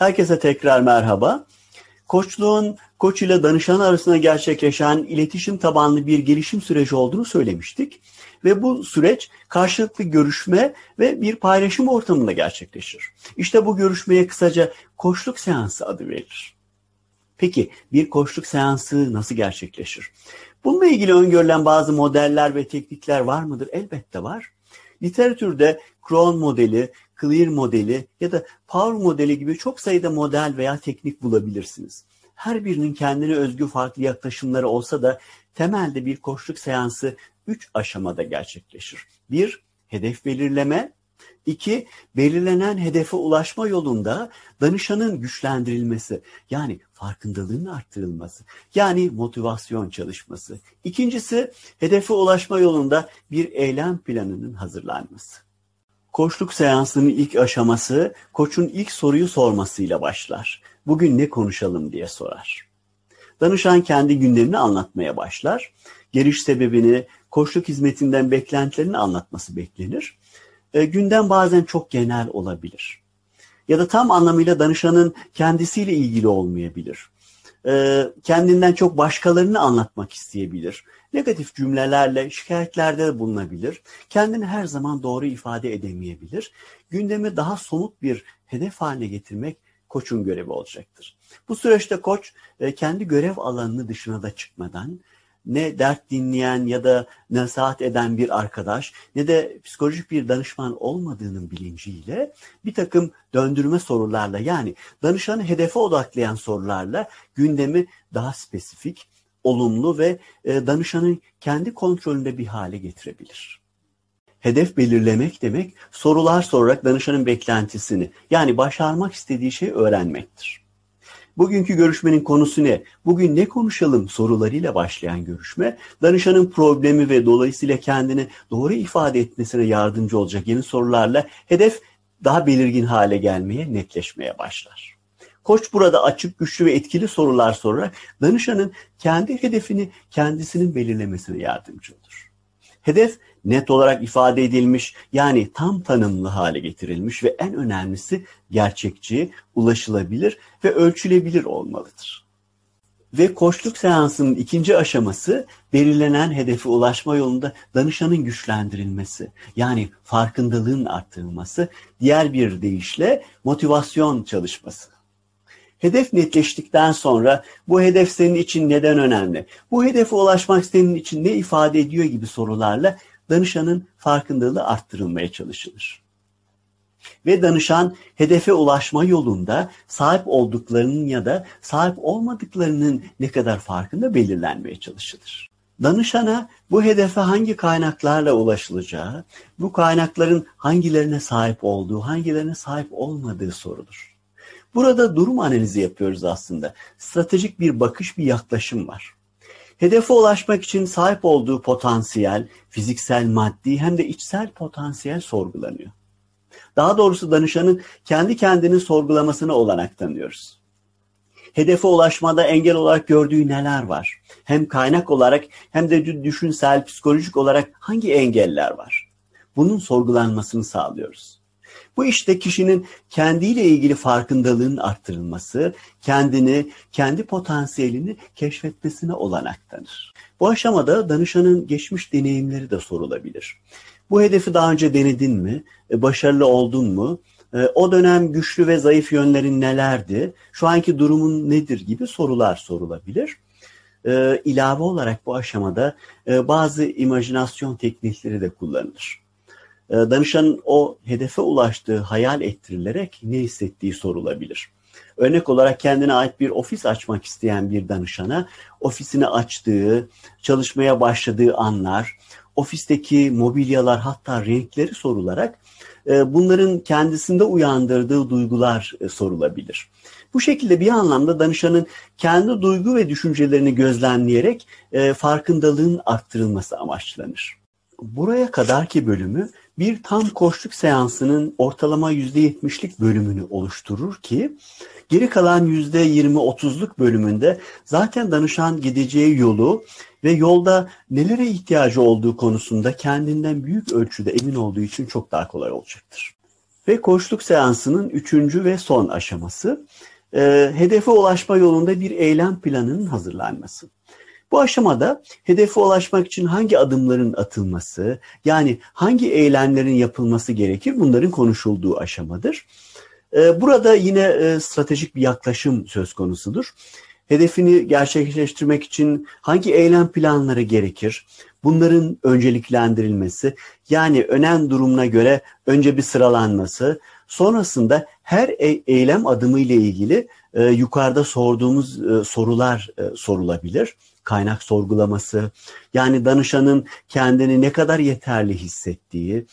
Herkese tekrar merhaba. Koçluğun koç ile danışan arasında gerçekleşen iletişim tabanlı bir gelişim süreci olduğunu söylemiştik ve bu süreç karşılıklı görüşme ve bir paylaşım ortamında gerçekleşir. İşte bu görüşmeye kısaca koçluk seansı adı verilir. Peki bir koçluk seansı nasıl gerçekleşir? Bununla ilgili öngörülen bazı modeller ve teknikler var mıdır? Elbette var. Literatürde Kron modeli, Clear modeli ya da Power modeli gibi çok sayıda model veya teknik bulabilirsiniz. Her birinin kendine özgü farklı yaklaşımları olsa da temelde bir koçluk seansı 3 aşamada gerçekleşir. 1. Hedef belirleme. 2. Belirlenen hedefe ulaşma yolunda danışanın güçlendirilmesi yani farkındalığın arttırılması yani motivasyon çalışması. İkincisi hedefe ulaşma yolunda bir eylem planının hazırlanması. Koçluk seansının ilk aşaması koçun ilk soruyu sormasıyla başlar. Bugün ne konuşalım diye sorar. Danışan kendi gündemini anlatmaya başlar. Geliş sebebini, koçluk hizmetinden beklentilerini anlatması beklenir. E, gündem bazen çok genel olabilir. Ya da tam anlamıyla danışanın kendisiyle ilgili olmayabilir. E, kendinden çok başkalarını anlatmak isteyebilir. Negatif cümlelerle şikayetlerde bulunabilir. Kendini her zaman doğru ifade edemeyebilir. Gündemi daha somut bir hedef haline getirmek koçun görevi olacaktır. Bu süreçte koç e, kendi görev alanını dışına da çıkmadan ne dert dinleyen ya da nasihat eden bir arkadaş ne de psikolojik bir danışman olmadığının bilinciyle bir takım döndürme sorularla yani danışanı hedefe odaklayan sorularla gündemi daha spesifik, olumlu ve e, danışanın kendi kontrolünde bir hale getirebilir. Hedef belirlemek demek sorular sorarak danışanın beklentisini yani başarmak istediği şeyi öğrenmektir bugünkü görüşmenin konusu ne, bugün ne konuşalım sorularıyla başlayan görüşme, danışanın problemi ve dolayısıyla kendini doğru ifade etmesine yardımcı olacak yeni sorularla hedef daha belirgin hale gelmeye, netleşmeye başlar. Koç burada açık, güçlü ve etkili sorular sorarak danışanın kendi hedefini kendisinin belirlemesine yardımcı olur. Hedef net olarak ifade edilmiş yani tam tanımlı hale getirilmiş ve en önemlisi gerçekçi, ulaşılabilir ve ölçülebilir olmalıdır. Ve koçluk seansının ikinci aşaması belirlenen hedefe ulaşma yolunda danışanın güçlendirilmesi. Yani farkındalığın arttırılması, diğer bir deyişle motivasyon çalışması. Hedef netleştikten sonra bu hedef senin için neden önemli? Bu hedefe ulaşmak senin için ne ifade ediyor gibi sorularla danışanın farkındalığı arttırılmaya çalışılır. Ve danışan hedefe ulaşma yolunda sahip olduklarının ya da sahip olmadıklarının ne kadar farkında belirlenmeye çalışılır. Danışana bu hedefe hangi kaynaklarla ulaşılacağı, bu kaynakların hangilerine sahip olduğu, hangilerine sahip olmadığı sorulur. Burada durum analizi yapıyoruz aslında. Stratejik bir bakış, bir yaklaşım var. Hedefe ulaşmak için sahip olduğu potansiyel, fiziksel, maddi hem de içsel potansiyel sorgulanıyor. Daha doğrusu danışanın kendi kendini sorgulamasına olanak tanıyoruz. Hedefe ulaşmada engel olarak gördüğü neler var? Hem kaynak olarak hem de düşünsel, psikolojik olarak hangi engeller var? Bunun sorgulanmasını sağlıyoruz. Bu işte kişinin kendiyle ilgili farkındalığın arttırılması, kendini, kendi potansiyelini keşfetmesine olanak tanır. Bu aşamada danışanın geçmiş deneyimleri de sorulabilir. Bu hedefi daha önce denedin mi? E, başarılı oldun mu? E, o dönem güçlü ve zayıf yönlerin nelerdi? Şu anki durumun nedir gibi sorular sorulabilir e, ilave olarak bu aşamada e, bazı imajinasyon teknikleri de kullanılır. Ee, danışanın o hedefe ulaştığı hayal ettirilerek ne hissettiği sorulabilir. Örnek olarak kendine ait bir ofis açmak isteyen bir danışana ofisini açtığı, çalışmaya başladığı anlar, ofisteki mobilyalar hatta renkleri sorularak e, bunların kendisinde uyandırdığı duygular e, sorulabilir. Bu şekilde bir anlamda danışanın kendi duygu ve düşüncelerini gözlemleyerek e, farkındalığın arttırılması amaçlanır. Buraya kadarki bölümü bir tam koştuk seansının ortalama %70'lik bölümünü oluşturur ki geri kalan %20-30'luk bölümünde zaten danışan gideceği yolu ve yolda nelere ihtiyacı olduğu konusunda kendinden büyük ölçüde emin olduğu için çok daha kolay olacaktır. Ve koştuk seansının üçüncü ve son aşaması e, hedefe ulaşma yolunda bir eylem planının hazırlanması. Bu aşamada hedefe ulaşmak için hangi adımların atılması, yani hangi eylemlerin yapılması gerekir bunların konuşulduğu aşamadır. Ee, burada yine e, stratejik bir yaklaşım söz konusudur. Hedefini gerçekleştirmek için hangi eylem planları gerekir? Bunların önceliklendirilmesi, yani önem durumuna göre önce bir sıralanması, sonrasında her e, eylem adımı ile ilgili e, yukarıda sorduğumuz sorular sorulabilir kaynak sorgulaması, yani danışanın kendini ne kadar yeterli hissettiği,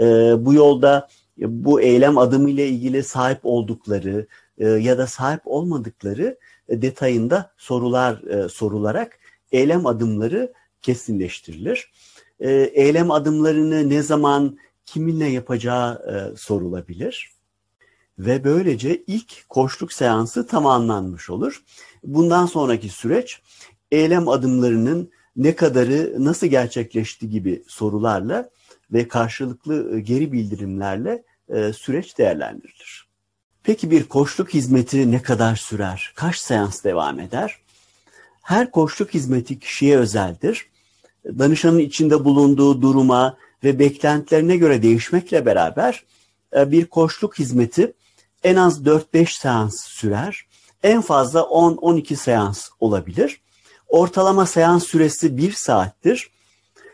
e, bu yolda bu eylem adımı ile ilgili sahip oldukları e, ya da sahip olmadıkları e, detayında sorular e, sorularak eylem adımları kesinleştirilir. E, eylem adımlarını ne zaman kiminle yapacağı e, sorulabilir ve böylece ilk koçluk seansı tamamlanmış olur. Bundan sonraki süreç eylem adımlarının ne kadarı nasıl gerçekleşti gibi sorularla ve karşılıklı e, geri bildirimlerle e, süreç değerlendirilir. Peki bir koçluk hizmeti ne kadar sürer? Kaç seans devam eder? Her koçluk hizmeti kişiye özeldir. Danışanın içinde bulunduğu duruma ve beklentilerine göre değişmekle beraber e, bir koçluk hizmeti en az 4-5 seans sürer. En fazla 10-12 seans olabilir. Ortalama seans süresi bir saattir.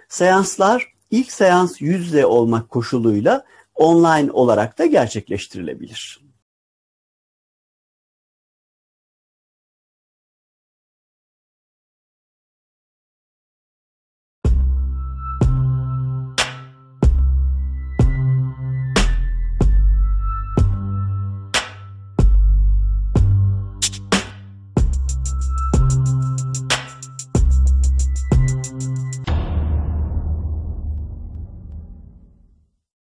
Seanslar ilk seans yüz olmak koşuluyla online olarak da gerçekleştirilebilir.